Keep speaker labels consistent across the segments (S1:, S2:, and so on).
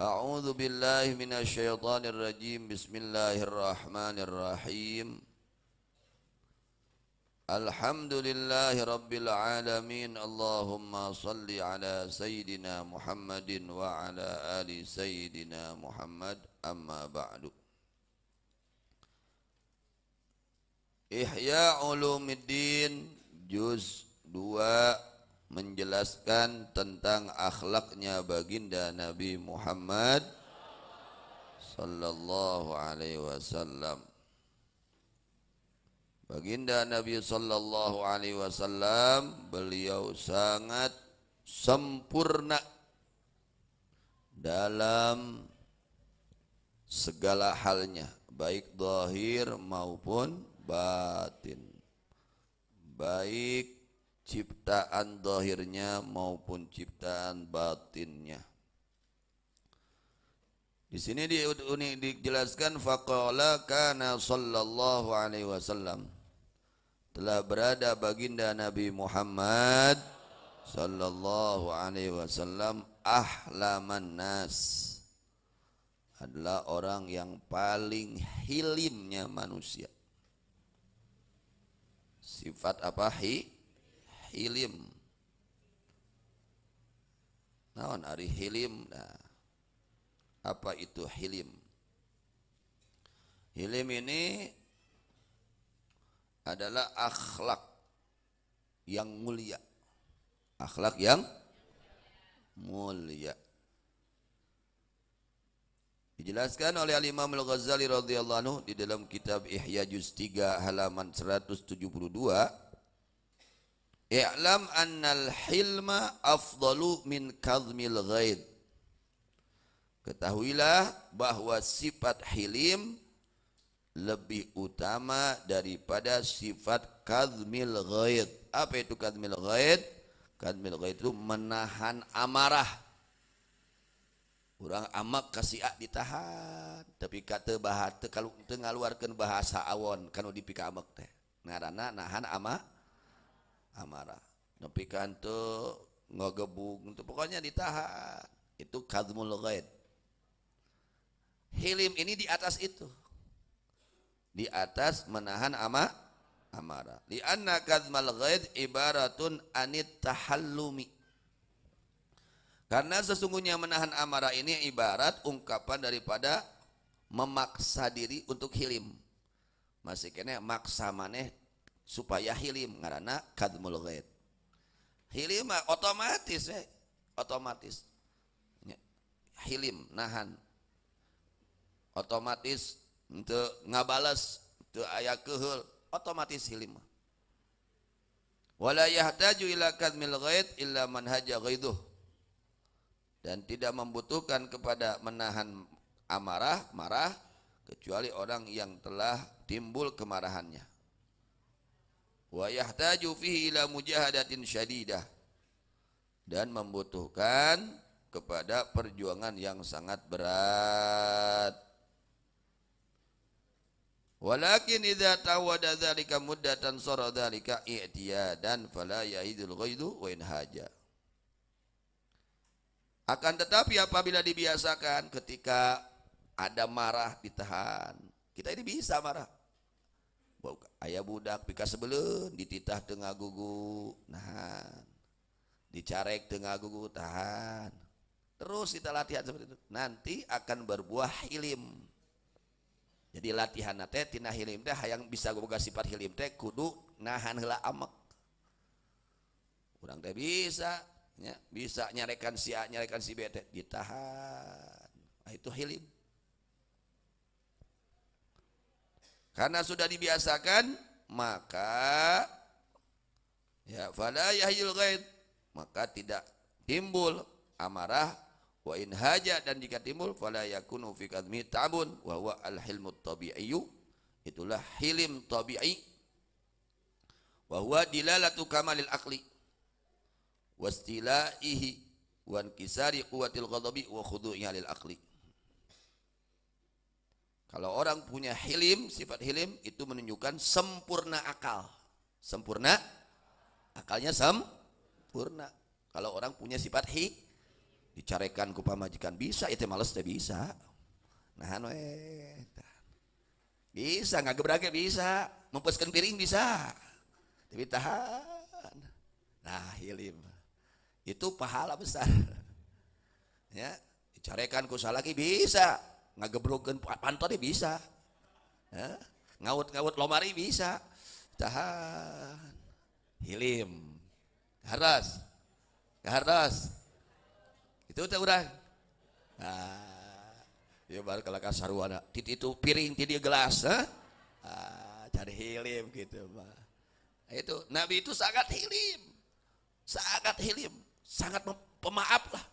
S1: أعوذ بالله من الشيطان الرجيم بسم الله الرحمن الرحيم الحمد لله رب العالمين اللهم صل على سيدنا محمد وعلى آل سيدنا محمد أما بعد إحياء علوم الدين جزء 2 menjelaskan tentang akhlaknya baginda Nabi Muhammad sallallahu alaihi wasallam. Baginda Nabi sallallahu alaihi wasallam beliau sangat sempurna dalam segala halnya, baik zahir maupun batin. Baik ciptaan dohirnya maupun ciptaan batinnya. Di sini di, di, dijelaskan faqala kana sallallahu alaihi wasallam telah berada baginda Nabi Muhammad sallallahu alaihi wasallam ahlaman nas adalah orang yang paling hilimnya manusia. Sifat apa? Hi, hilim naon ari hilim nah apa itu hilim hilim ini adalah akhlak yang mulia akhlak yang mulia Dijelaskan oleh Al-Imam Al-Ghazali radhiyallahu anhu di dalam kitab Ihya juz 3 halaman 172 I'lam annal hilma afdalu min kadhmil ghaid. Ketahuilah bahwa sifat hilim lebih utama daripada sifat kadhmil ghaid. Apa itu kadhmil ghaid? Kadhmil ghaid itu menahan amarah. Orang amak kasih ak ditahan, tapi kata bahasa kalau ngaluarkan bahasa awon kalau dipika amak teh. Ngarana nahan amak amarah nepi kantuk ngogebuk itu pokoknya ditahan itu kadmul ghaid hilim ini di atas itu di atas menahan ama amarah Di anna kadmal ghaid ibaratun anit tahallumi karena sesungguhnya menahan amarah ini ibarat ungkapan daripada memaksa diri untuk hilim masih kena maksa maneh supaya hilim karena kadmul ghaid hilim otomatis eh. otomatis hilim nahan otomatis untuk ngabales untuk ayah kehul otomatis hilim wala yahtaju ila kadmil ghaid illa man haja ghaiduh dan tidak membutuhkan kepada menahan amarah marah kecuali orang yang telah timbul kemarahannya wa yahtaju fihi ila mujahadatin syadidah dan membutuhkan kepada perjuangan yang sangat berat. Walakin idza tawada dzalika muddatan sara dzalika i'tiyadan fala yahidul ghaidu wa in haja. Akan tetapi apabila dibiasakan ketika ada marah ditahan. Kita ini bisa marah ayah budak pika sebelum dititah Tengah gugu nahan dicarek Tengah gugu tahan terus kita latihan seperti itu nanti akan berbuah hilim jadi latihan nate tina hilim teh yang bisa kasih sifat hilim teh kudu nahan hela amek kurang teh bisa ya, bisa nyarekan si A nyarekan si B teh ditahan nah, itu hilim Karena sudah dibiasakan, maka ya fala yahyul ghaid, maka tidak timbul amarah wa in haja dan jika timbul fala yakunu fi kadmi tabun wa huwa al hilmut tabi'iyyu itulah hilim tabi'i wa huwa dilalatu kamalil aqli wastilaihi wa inkisari quwatil ghadabi wa khudu'i lil aqli kalau orang punya hilim, sifat hilim itu menunjukkan sempurna akal. Sempurna akalnya sempurna. Kalau orang punya sifat hi dicarekan ku pamajikan bisa itu males teh bisa. Nah, no, anu, eh. Bisa ngagebrage bisa, mempeskan piring bisa. Tapi tahan. Nah, hilim. Itu pahala besar. Ya, dicarekan ku bisa, ngagebrogen pantone bisa eh? ngaut-ngaut lomari bisa tahan hilim haras haras itu teh urang ah ya baru kalau kasaruana tit itu piring titik gelas ha? ah, cari hilim gitu mah itu nabi itu sangat hilim sangat hilim sangat pemaaf lah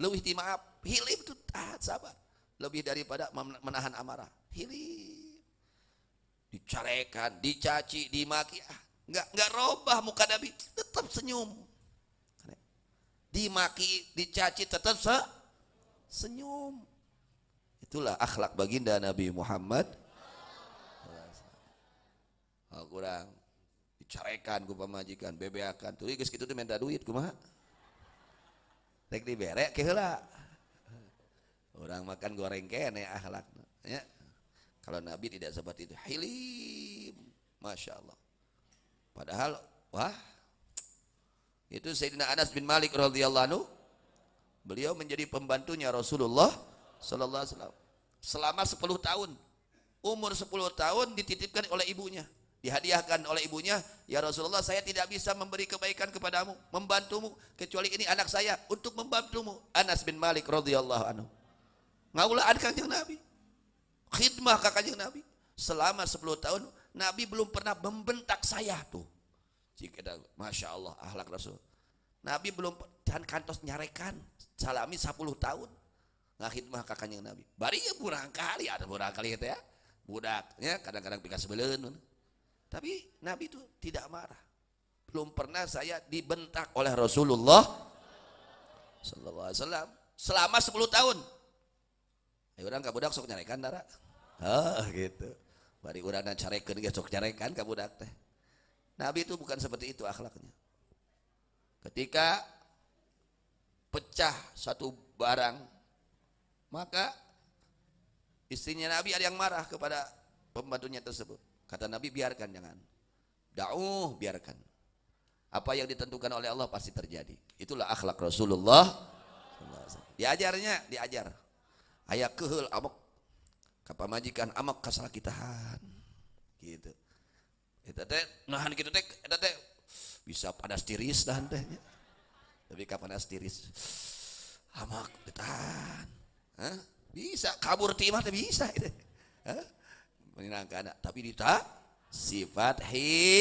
S1: lebih dimaaf hilim itu tahan sabar lebih daripada menahan amarah. hili, Dicarekan, dicaci, dimaki. Ah, nggak nggak robah muka Nabi, tetap senyum. Dimaki, dicaci tetap se senyum. Itulah akhlak baginda Nabi Muhammad. Oh, kurang dicarekan ku pemajikan bebeakan tuh guys, gitu tuh minta duit mah rek di ke kehilah orang makan goreng kene akhlak ya kalau Nabi tidak seperti itu hilim Masya Allah padahal wah itu Sayyidina Anas bin Malik radhiyallahu anhu beliau menjadi pembantunya Rasulullah sallallahu alaihi wasallam selama 10 tahun umur 10 tahun dititipkan oleh ibunya dihadiahkan oleh ibunya ya Rasulullah saya tidak bisa memberi kebaikan kepadamu membantumu kecuali ini anak saya untuk membantumu Anas bin Malik radhiyallahu anhu ngaulaan kanjeng Nabi khidmah ke kanjeng Nabi selama 10 tahun Nabi belum pernah membentak saya tuh jika Masya Allah ahlak Rasul Nabi belum dan kantos nyarekan salami 10 tahun nggak khidmah ke kanjeng Nabi bari ya burang kali ada burang kali itu ya budaknya kadang-kadang pika sebelen tapi Nabi itu tidak marah belum pernah saya dibentak oleh Rasulullah Sallallahu Alaihi Wasallam selama 10 tahun ayo orang kabudak sok nyarekan dara oh gitu bari urang dan carekeun ge sok nyarekan kabudak teh nabi itu bukan seperti itu akhlaknya ketika pecah satu barang maka istrinya nabi ada yang marah kepada pembantunya tersebut kata nabi biarkan jangan dauh biarkan apa yang ditentukan oleh Allah pasti terjadi itulah akhlak Rasulullah diajarnya ya diajar Ayah kehel amok kapal majikan amok kasal han gitu kita teh nahan gitu teh kita teh bisa panas tiris nahan teh tapi kapan panas tiris amok ditahan Hah? bisa kabur timah teh bisa itu Hah? menyenangkan tapi dita sifat hi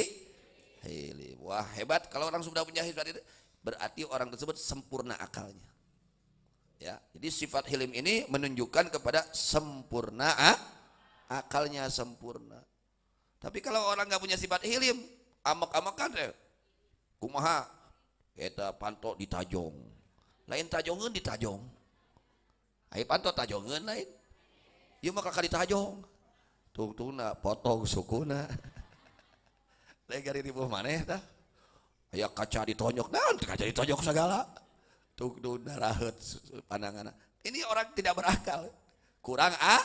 S1: hilim wah hebat kalau orang sudah punya sifat itu berarti orang tersebut sempurna akalnya Ya, jadi sifat hilim ini menunjukkan kepada sempurna ah? akalnya sempurna. Tapi kalau orang nggak punya sifat hilim, amok amokan ya. Kumaha? Kita pantok di Tajong Lain tajongan Tajong Ayo pantok tajongan lain. Iya kali tajong. ditajong. Tungtuna, potong sukuna. lagi dari ribu mana ya? Ya kaca ditonyok, nah kaca ditonyok segala tuh tuh hut pandangan ini orang tidak berakal kurang ah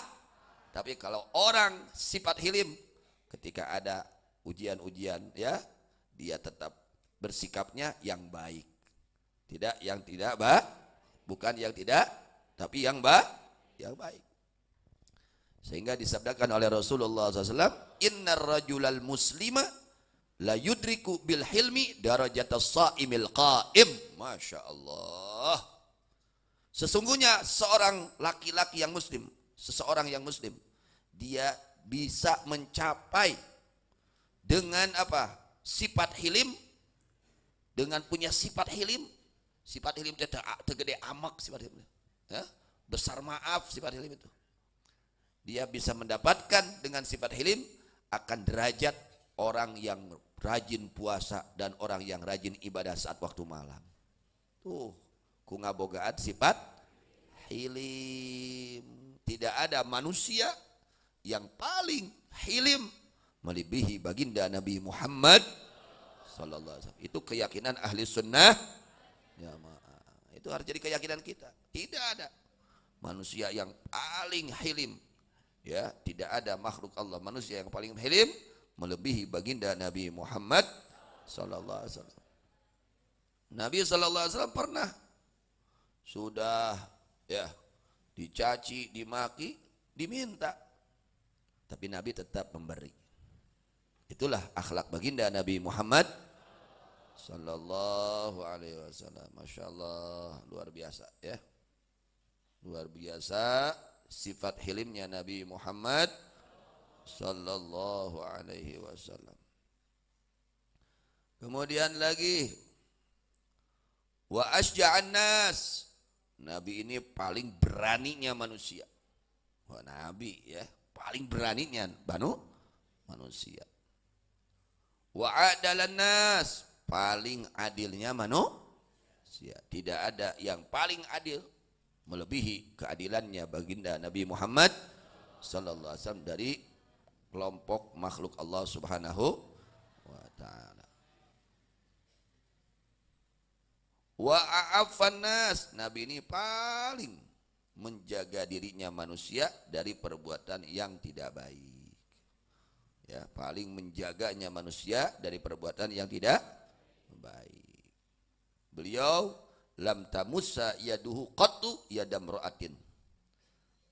S1: tapi kalau orang sifat hilim ketika ada ujian-ujian ya dia tetap bersikapnya yang baik tidak yang tidak bah bukan yang tidak tapi yang bah yang baik sehingga disabdakan oleh Rasulullah SAW innar rajulal muslima la yudriku bil hilmi darajatas saimil qaim masya Allah Allah. Sesungguhnya seorang laki-laki yang muslim, seseorang yang muslim, dia bisa mencapai dengan apa? sifat hilim dengan punya sifat hilim, sifat hilim itu tergede amak sifat hilim. Ya? Besar maaf sifat hilim itu. Dia bisa mendapatkan dengan sifat hilim akan derajat orang yang rajin puasa dan orang yang rajin ibadah saat waktu malam. Tuh ku ngabogaan sifat hilim tidak ada manusia yang paling hilim melebihi baginda Nabi Muhammad sallallahu alaihi wasallam itu keyakinan ahli sunnah ya, itu harus jadi keyakinan kita tidak ada manusia yang paling hilim ya tidak ada makhluk Allah manusia yang paling hilim melebihi baginda Nabi Muhammad sallallahu alaihi wasallam Nabi sallallahu alaihi wasallam pernah sudah ya dicaci, dimaki, diminta. Tapi Nabi tetap memberi. Itulah akhlak baginda Nabi Muhammad Sallallahu alaihi wasallam Masya Allah luar biasa ya Luar biasa sifat hilimnya Nabi Muhammad Sallallahu alaihi wasallam Kemudian lagi Wa asja'an nas Nabi ini paling beraninya manusia. Wah, Nabi ya, paling beraninya Banu manusia. Wa adalan nas, paling adilnya manusia. Tidak ada yang paling adil melebihi keadilannya baginda Nabi Muhammad sallallahu alaihi wasallam dari kelompok makhluk Allah Subhanahu wa taala. Wa Nabi ini paling menjaga dirinya manusia dari perbuatan yang tidak baik. Ya, paling menjaganya manusia dari perbuatan yang tidak baik. Beliau lam tamusa yaduhu qatu yadam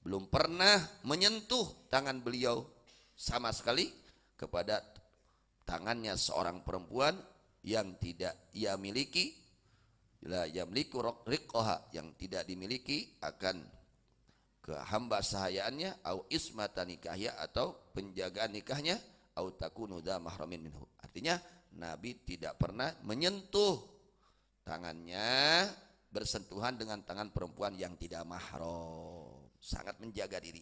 S1: Belum pernah menyentuh tangan beliau sama sekali kepada tangannya seorang perempuan yang tidak ia miliki la yamliku riqqaha yang tidak dimiliki akan kehamba sahayaannya au ismata nikahnya atau penjagaan nikahnya au takunu dha mahramin minhu. Artinya Nabi tidak pernah menyentuh tangannya bersentuhan dengan tangan perempuan yang tidak mahram. Sangat menjaga diri.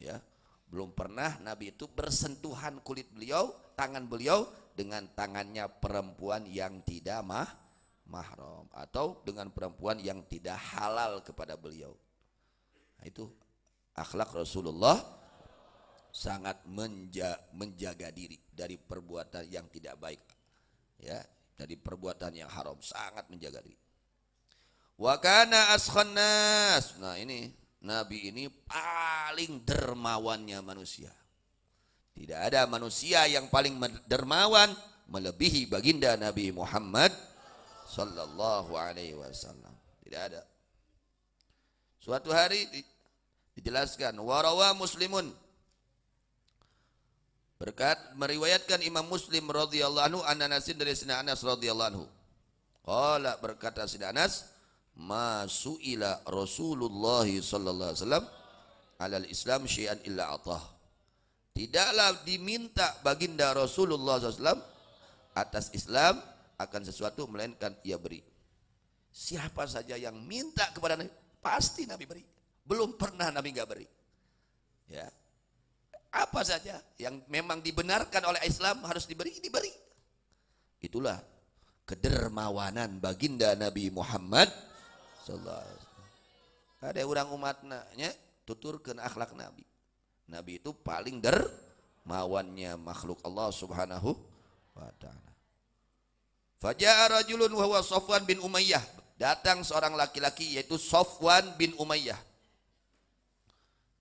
S1: Ya. Belum pernah Nabi itu bersentuhan kulit beliau, tangan beliau dengan tangannya perempuan yang tidak mahram mahram atau dengan perempuan yang tidak halal kepada beliau. Nah, itu akhlak Rasulullah sangat menja menjaga diri dari perbuatan yang tidak baik. Ya, dari perbuatan yang haram sangat menjaga diri. Wa kana nas. Nah, ini nabi ini paling dermawannya manusia. Tidak ada manusia yang paling dermawan melebihi baginda Nabi Muhammad Sallallahu alaihi wasallam Tidak ada Suatu hari dijelaskan Warawa muslimun Berkat meriwayatkan Imam Muslim radhiyallahu anhu an Anas dari Sina Anas radhiyallahu anhu. Qala berkata Sina Anas, "Masuila Rasulullah sallallahu alaihi wasallam alal Islam syai'an illa atah." Tidaklah diminta baginda Rasulullah SAW atas Islam akan sesuatu melainkan ia beri. Siapa saja yang minta kepada Nabi, pasti Nabi beri. Belum pernah Nabi nggak beri. Ya. Apa saja yang memang dibenarkan oleh Islam harus diberi, diberi. Itulah kedermawanan baginda Nabi Muhammad sallallahu alaihi wasallam. Ada orang umatnya tuturkan akhlak Nabi. Nabi itu paling dermawannya makhluk Allah Subhanahu wa taala. Fajar rajulun wa Sofwan bin Umayyah. Datang seorang laki-laki yaitu Sofwan bin Umayyah.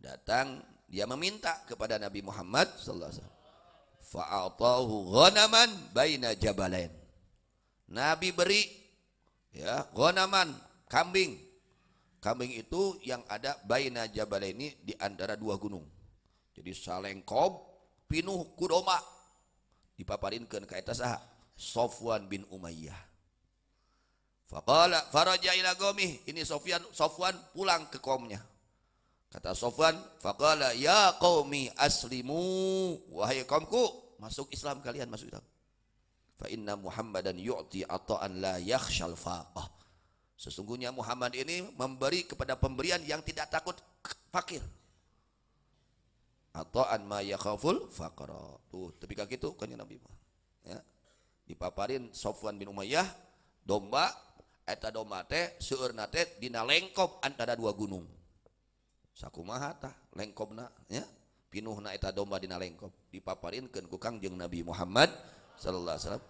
S1: Datang dia meminta kepada Nabi Muhammad sallallahu alaihi wasallam. Fa'atahu ghanaman baina jabalain. Nabi beri ya, ghanaman, kambing. Kambing itu yang ada baina jabalain ini di antara dua gunung. Jadi salengkob pinuh kudoma dipaparinkan ke eta saha? Sofwan bin Umayyah. Fakala faraja ila qaumih. Ini Sofyan Sofwan pulang ke kaumnya. Kata Sofwan, fakala ya kaumi aslimu. Wahai kaumku, masuk Islam kalian, masuk Islam. Fa inna Muhammadan yu'ti ata'an la yakhshal faqah. Sesungguhnya Muhammad ini memberi kepada pemberian yang tidak takut fakir. Ata'an ma yakhaful faqra. Tuh, tapi kaki itu kan ya Nabi Muhammad dipaparin Sofwan bin Umayyah domba eta domba teh seueur teh dina lengkop antara dua gunung sakumaha tah lengkopna ya pinuhna eta domba dina lengkop dipaparinkeun ku jeung Nabi Muhammad sallallahu alaihi wasallam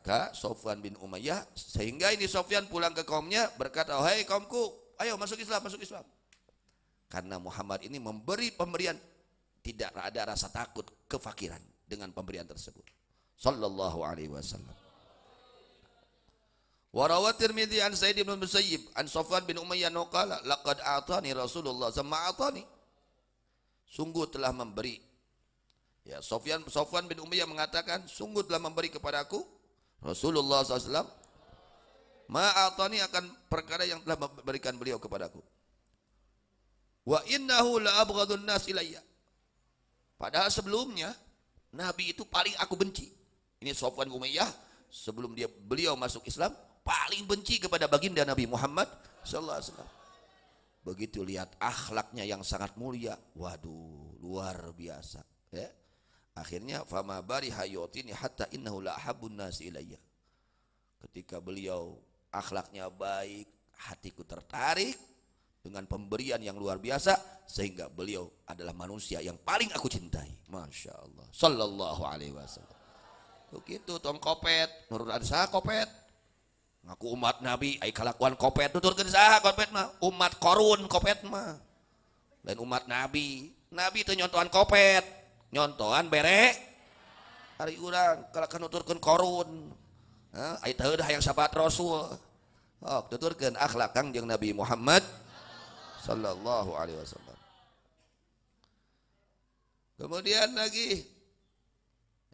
S1: ka Sofwan bin Umayyah sehingga ini Sofyan pulang ke kaumnya berkata oh, hei kaumku ayo masuk Islam masuk Islam karena Muhammad ini memberi pemberian tidak ada rasa takut kefakiran dengan pemberian tersebut sallallahu alaihi wasallam. Warawat Tirmidzi an Sa'id bin Musayyib an Safwan bin Umayyah qala laqad atani Rasulullah sama atani. Sungguh telah memberi. Ya, Sofyan Sofwan bin Umayyah mengatakan, sungguh telah memberi kepadaku Rasulullah SAW ma'atani akan perkara yang telah memberikan beliau kepadaku. Wa innahu la abghadun nas ilayya. Padahal sebelumnya Nabi itu paling aku benci. Ini Sofwan Umayyah sebelum dia beliau masuk Islam paling benci kepada baginda Nabi Muhammad sallallahu alaihi wasallam. Begitu lihat akhlaknya yang sangat mulia, waduh luar biasa. Ya. Akhirnya fama bari ini hatta innahu la habun nas ilayya. Ketika beliau akhlaknya baik, hatiku tertarik dengan pemberian yang luar biasa sehingga beliau adalah manusia yang paling aku cintai. Masya Allah. Sallallahu alaihi wasallam. Tuh gitu tong kopet, nurut ada sah kopet. Ngaku umat Nabi, ay kalakuan kopet, ke sah kopet mah. Umat korun kopet mah. Dan umat Nabi, Nabi itu nyontohan kopet, nyontohan bere. Hari urang kalakan nuturkan korun. Nah, tahu dah yang sahabat Rasul. Oh, nuturkan akhlak kang jeng Nabi Muhammad sallallahu alaihi wasallam. Kemudian lagi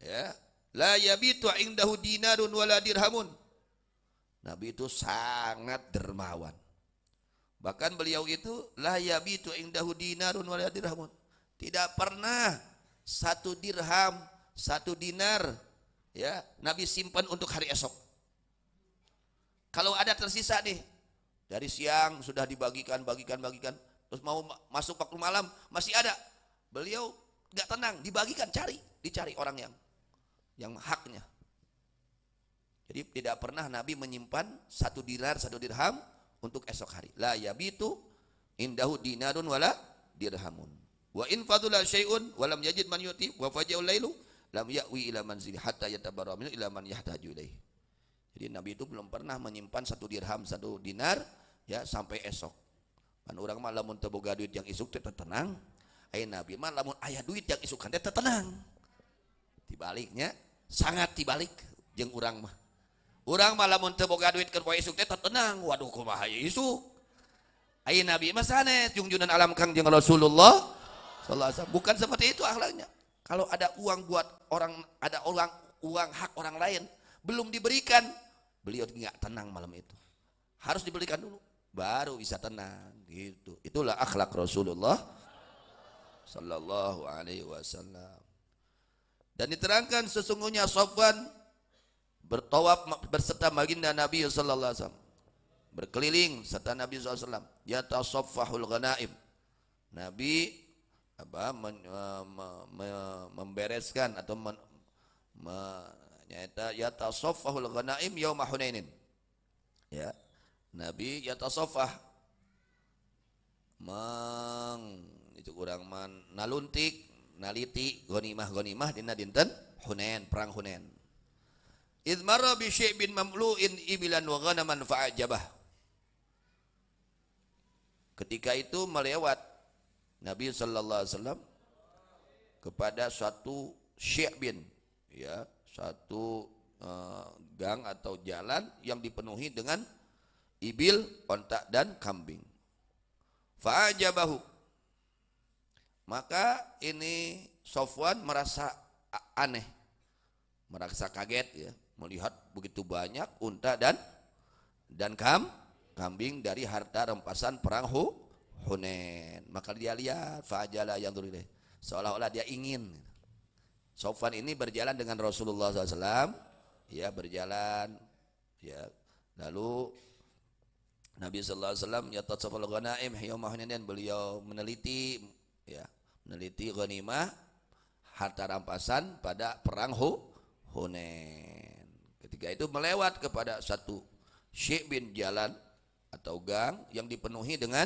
S1: ya La yabitu indahu dinarun wala dirhamun. Nabi itu sangat dermawan. Bahkan beliau itu la yabitu indahu dinarun wala dirhamun. Tidak pernah satu dirham, satu dinar ya, Nabi simpan untuk hari esok. Kalau ada tersisa nih dari siang sudah dibagikan, bagikan, bagikan, terus mau masuk waktu malam masih ada. Beliau nggak tenang, dibagikan, cari, dicari orang yang yang haknya. Jadi tidak pernah Nabi menyimpan satu dinar, satu dirham untuk esok hari. La yabitu indahu dinarun wala dirhamun. Wa in fadula syai'un walam yajid man yuti wa faja'ul lailu lam ya'wi ila manzili hatta yatabarra minhu ila man yahtaju Jadi Nabi itu belum pernah menyimpan satu dirham, satu dinar ya sampai esok. Kan orang mah lamun teu boga duit yang isuk teh tenang. Ai Nabi mah lamun ayah duit yang isuk kan teh tenang. Dibaliknya sangat dibalik jeng urang mah urang malah mun teu boga duit keur poe isuk teh tenang waduh kumaha ieu isuk ai nabi mah sanes junjunan alam kang jeng Rasulullah sallallahu alaihi bukan seperti itu akhlaknya kalau ada uang buat orang ada orang uang hak orang lain belum diberikan beliau nggak tenang malam itu harus diberikan dulu baru bisa tenang gitu itulah akhlak Rasulullah sallallahu alaihi wasallam dan diterangkan sesungguhnya Sofwan bertawaf berserta baginda Nabi sallallahu alaihi wasallam. Berkeliling serta Nabi sallallahu alaihi wasallam. ya tasaffahul ghanaim. Nabi apa men, eh, me, me, membereskan atau men, me, nyata ya tasaffahul ghanaim yaum Hunainin. Ya. Nabi ya tasaffah meng itu kurang man naluntik naliti gonimah gonimah dina dinten Hunain perang Hunain Idh marra bi bin mamlu'in ibilan wa ghanaman fa'ajabah Ketika itu melewat Nabi sallallahu alaihi wasallam kepada suatu bin ya satu uh, gang atau jalan yang dipenuhi dengan ibil, ontak dan kambing. Fa'ajabahu maka ini Sofwan merasa aneh, merasa kaget ya, melihat begitu banyak unta dan dan kam kambing dari harta rempasan perang Hu, Hunen. Maka dia lihat fajalah yang turun seolah-olah dia ingin. Sofwan ini berjalan dengan Rasulullah SAW, ya berjalan, ya lalu Nabi SAW ya tasawwur ghanaim ya beliau meneliti ya Neliti ghanimah harta rampasan pada perang Hu Hunain. Ketika itu melewat kepada satu bin jalan atau gang yang dipenuhi dengan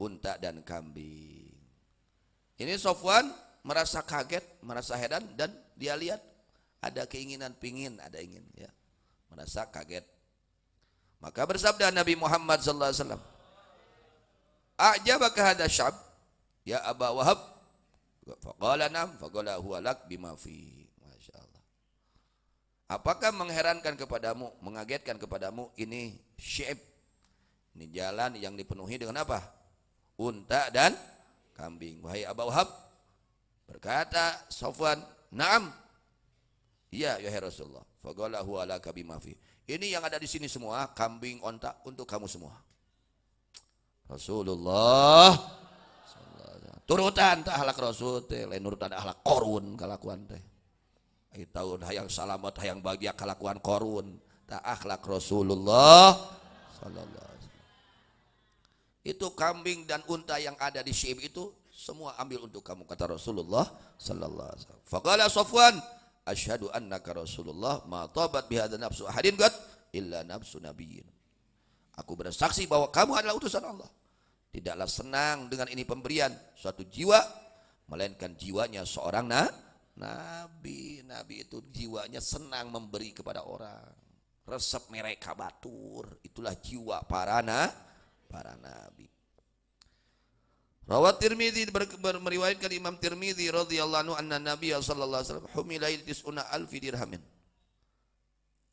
S1: unta dan kambing. Ini Sofwan merasa kaget, merasa heran dan dia lihat ada keinginan pingin, ada ingin ya. Merasa kaget. Maka bersabda Nabi Muhammad SAW, alaihi wasallam, "Ajabaka hadha syab ya Aba Wahab?" Faqala nam, faqala huwa lak bima Masya Allah. Apakah mengherankan kepadamu, mengagetkan kepadamu ini shape, Ini jalan yang dipenuhi dengan apa? Unta dan kambing. Wahai Abu Wahab, berkata Sofwan, nam, Iya, ya Rasulullah. Faqala huwa lak bima Ini yang ada di sini semua, kambing, unta untuk kamu semua. Rasulullah turutan teh ahlak rasul teh lain ada ahlak korun kalakuan teh ai taun hayang salamat hayang bahagia kalakuan korun tak akhlak Rasulullah sallallahu alaihi itu kambing dan unta yang ada di Syib itu semua ambil untuk kamu kata Rasulullah sallallahu alaihi wasallam. Faqala Safwan, asyhadu annaka Rasulullah ma tabat bihadza nafsu ahadin qad illa nafsu nabiyyin. Aku bersaksi bahwa kamu adalah utusan Allah. Tidaklah senang dengan ini pemberian suatu jiwa, melainkan jiwanya seorang na, nabi. Nabi itu jiwanya senang memberi kepada orang. Resep mereka batur, itulah jiwa para na, para nabi. Rawat Tirmidzi meriwayatkan Imam Tirmidzi radhiyallahu anhu anna Nabi sallallahu alaihi wasallam humilai tisuna alfi dirhamin.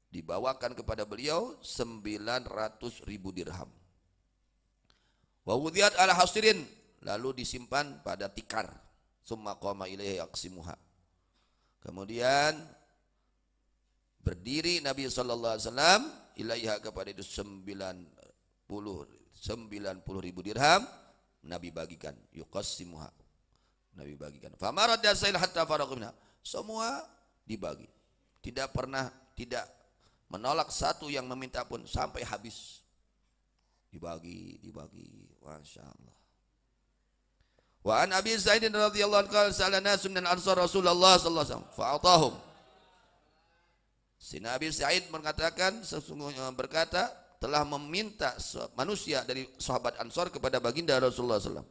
S1: Dibawakan kepada beliau 900 ribu dirham. Wa ala hasirin lalu disimpan pada tikar. Summa qama ilaihi Kemudian berdiri Nabi sallallahu alaihi wasallam ilaiha kepada itu 90 90 ribu dirham Nabi bagikan yuqassimuha Nabi bagikan famarat dasail hatta faraqna semua dibagi tidak pernah tidak menolak satu yang meminta pun sampai habis dibagi dibagi masya Allah wa an abi sa'id radhiyallahu anhu qala sa'ala nasun min ansar rasulullah sallallahu alaihi wasallam atahum Sina Abi Sa'id mengatakan sesungguhnya berkata telah meminta manusia dari sahabat Ansor kepada baginda Rasulullah SAW.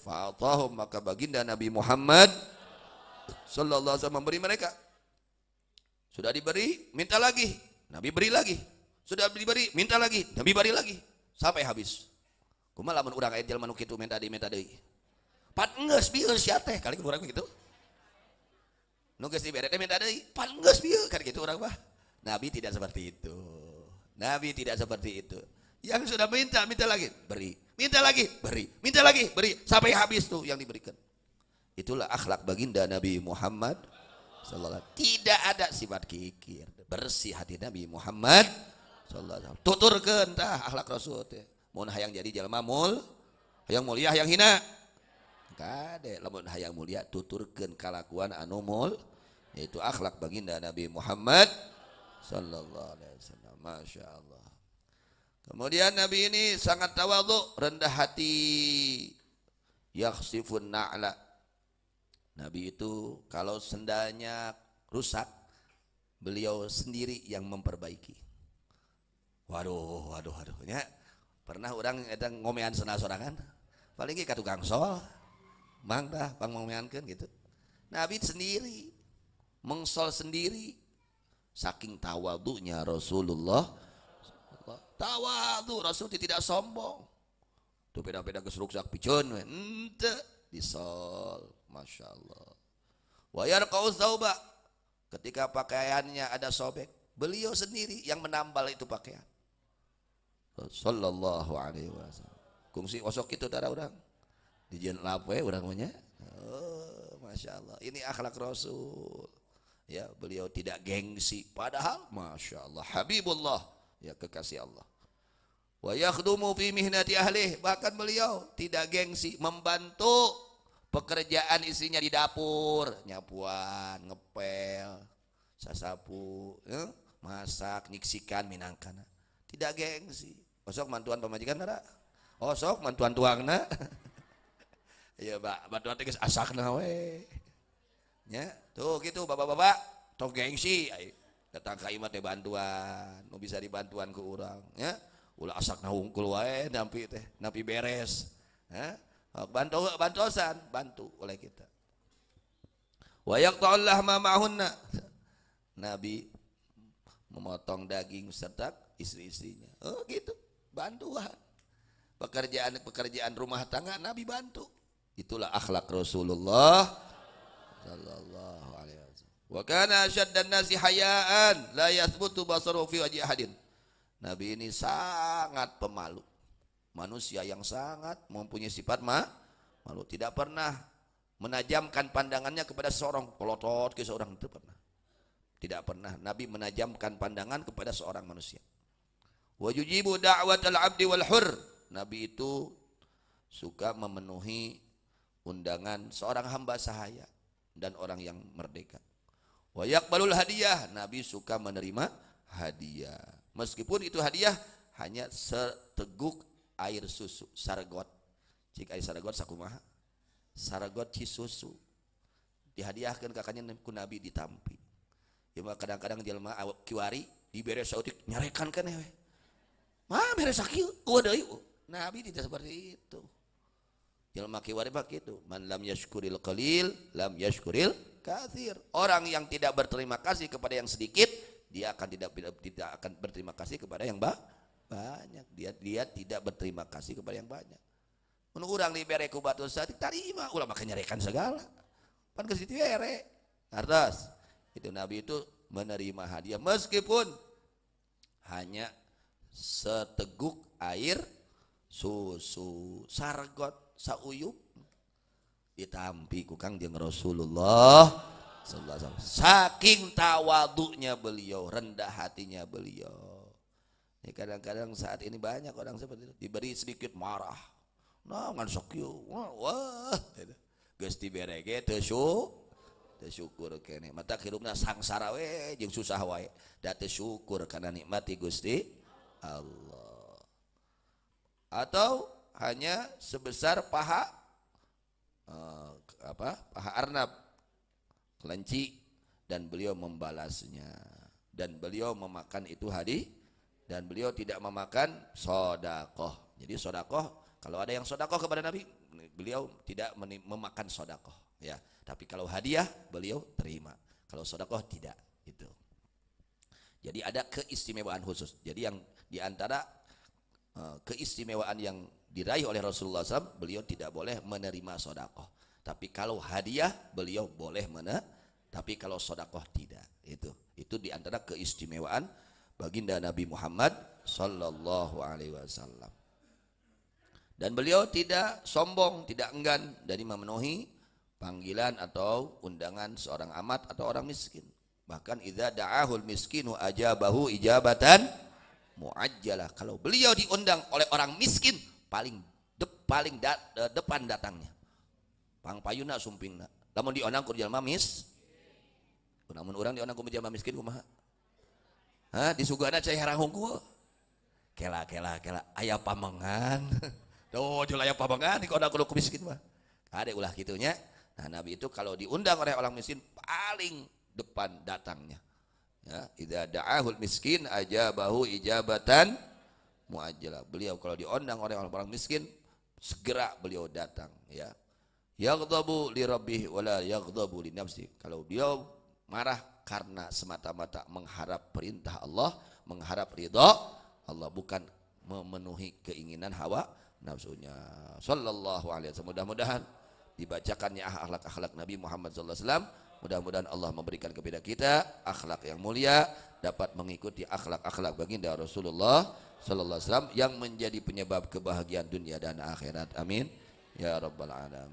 S1: Fa'atahum maka baginda Nabi Muhammad Sallallahu Alaihi Wasallam memberi mereka. Sudah diberi, minta lagi. Nabi beri lagi. Sudah diberi, minta lagi, dan diberi lagi. Sampai habis. Kuma lamun urang ayat jalan nu minta di minta di Pat nges bieu kali kurang begitu. Nu si dibere minta di pat nges bieu kan gitu orang mah. Nabi tidak seperti itu. Nabi tidak seperti itu. Yang sudah minta, minta lagi, beri. Minta lagi, beri. Minta lagi, beri. Sampai habis tuh yang diberikan. Itulah akhlak baginda Nabi Muhammad Tidak ada sifat kikir. Bersih hati Nabi Muhammad sallallahu Tuturkeun tah akhlak Rasul teh. Mun hayang jadi jelema mul, hayang mulia hayang hina. Kade lamun hayang mulia tuturkeun kalakuan anu mul yaitu akhlak baginda Nabi Muhammad sallallahu alaihi wasallam. Masya Allah. Kemudian Nabi ini sangat tawadhu, rendah hati. Yakhsifun na'la. Nabi itu kalau sendalnya rusak, beliau sendiri yang memperbaiki waduh waduh waduh. ya pernah orang ada ngomean senangan sorangan paling ke tukang sol bang dah bang kan gitu nabi sendiri mengsol sendiri saking tawadunya Rasulullah tawadu Rasul tidak sombong tuh beda-beda keseruksak picun, ente disol masya Allah wayar kau ketika pakaiannya ada sobek beliau sendiri yang menambal itu pakaian sallallahu alaihi wasallam kungsi osok itu tara orang jen lapwe orang punya oh, masya Allah ini akhlak Rasul ya beliau tidak gengsi padahal masya Allah Habibullah ya kekasih Allah wa yakhdumu fi mihnati ahlih bahkan beliau tidak gengsi membantu pekerjaan istrinya di dapur nyapuan ngepel sasapu ya, masak nyiksikan minangkana tidak gengsi Osok mantuan pemajikan ada. Osok mantuan tuangna. Iya pak, bantuan tegas asakna we. Ya, tuh gitu bapak-bapak, tok gengsi. Datang ka mati teh bantuan, nu bisa dibantuan ke orang. Ya, ulah asakna hungkul wae nampi teh, nampi beres. Ya, bantu bantosan, bantu oleh kita. Wa yaqta'ullah ma ma'hunna. Nabi memotong daging serta istri-istrinya. Oh gitu bantuan ah. pekerjaan-pekerjaan rumah tangga Nabi bantu itulah akhlak Rasulullah sallallahu alaihi wasallam wa kana asyaddan nasi hayaan la yathbutu basaru fi wajhi ahadin Nabi ini sangat pemalu manusia yang sangat mempunyai sifat ma malu tidak pernah menajamkan pandangannya kepada seorang pelotot ke seorang itu pernah tidak pernah Nabi menajamkan pandangan kepada seorang manusia Wa yujibu da'watal abdi wal hur. Nabi itu suka memenuhi undangan seorang hamba sahaya dan orang yang merdeka. Wa yaqbalul hadiah. Nabi suka menerima hadiah. Meskipun itu hadiah hanya seteguk air susu, sargot. Cik air sargot sakumaha? Sargot susu Dihadiahkan kakaknya ku Nabi ditampi. Ya kadang-kadang jelma awak kiwari diberes sautik nyarekan kan ya. Mah beres wah kuadai. Nabi tidak seperti itu. Jelma kiwari pak itu. Man lam yashkuril qalil, lam yashkuril kathir. Orang yang tidak berterima kasih kepada yang sedikit, dia akan tidak tidak akan berterima kasih kepada yang ba banyak. Dia dia tidak berterima kasih kepada yang banyak. Mun urang dibere ku batu satik tarima, ulah maka nyerekan segala. Pan ke situ re. Itu Nabi itu menerima hadiah meskipun hanya seteguk air susu sargot sauyup ditampi ku Kang jeung Rasulullah saking tawaduknya beliau rendah hatinya beliau ini ya, kadang-kadang saat ini banyak orang seperti itu diberi sedikit marah nah ngan sokyo wah, wah. geus dibere ge syukur kene mata hirupna sangsara we jeung susah wae da syukur karena nikmati Gusti Allah atau hanya sebesar paha eh, apa paha arnab kelinci dan beliau membalasnya dan beliau memakan itu hari dan beliau tidak memakan sodakoh jadi sodakoh kalau ada yang sodakoh kepada Nabi beliau tidak memakan sodakoh ya tapi kalau hadiah beliau terima kalau sodakoh tidak itu jadi ada keistimewaan khusus. Jadi yang diantara antara eh, keistimewaan yang diraih oleh Rasulullah SAW, beliau tidak boleh menerima sodakoh. Tapi kalau hadiah, beliau boleh mana? Tapi kalau sodakoh tidak. Itu itu diantara keistimewaan baginda Nabi Muhammad Sallallahu Alaihi Wasallam. Dan beliau tidak sombong, tidak enggan dari memenuhi panggilan atau undangan seorang amat atau orang miskin. Bahkan idza da'ahul miskinu ajabahu ijabatan muajjalah. Kalau beliau diundang oleh orang miskin, paling de, paling da, de, depan datangnya. Pang payuna sumpingna. Lamun diundang ku jalma mis. Namun orang diundang ku jalma miskin kumaha? Hah, disugana cai harang hungkul. Kela kela kela aya pamangan. tuh jual aya pamangan diundang ku miskin mah. Ada ulah kitunya. Nah, Nabi itu kalau diundang oleh orang miskin paling depan datangnya. Ya, idza da'ahul miskin ajabahu ijabatan muajjalah. Beliau kalau diundang oleh orang-orang miskin segera beliau datang ya. Yaghdabu li rabbih wala yaghdabu li nafsi. Kalau dia marah karena semata-mata mengharap perintah Allah, mengharap ridha Allah bukan memenuhi keinginan hawa nafsunya. Sallallahu alaihi wasallam. Mudah-mudahan dibacakannya akhlak-akhlak Nabi Muhammad sallallahu alaihi wasallam Mudah-mudahan Allah memberikan kepada kita akhlak yang mulia, dapat mengikuti akhlak-akhlak baginda Rasulullah sallallahu alaihi wasallam yang menjadi penyebab kebahagiaan dunia dan akhirat. Amin. Ya rabbal alamin.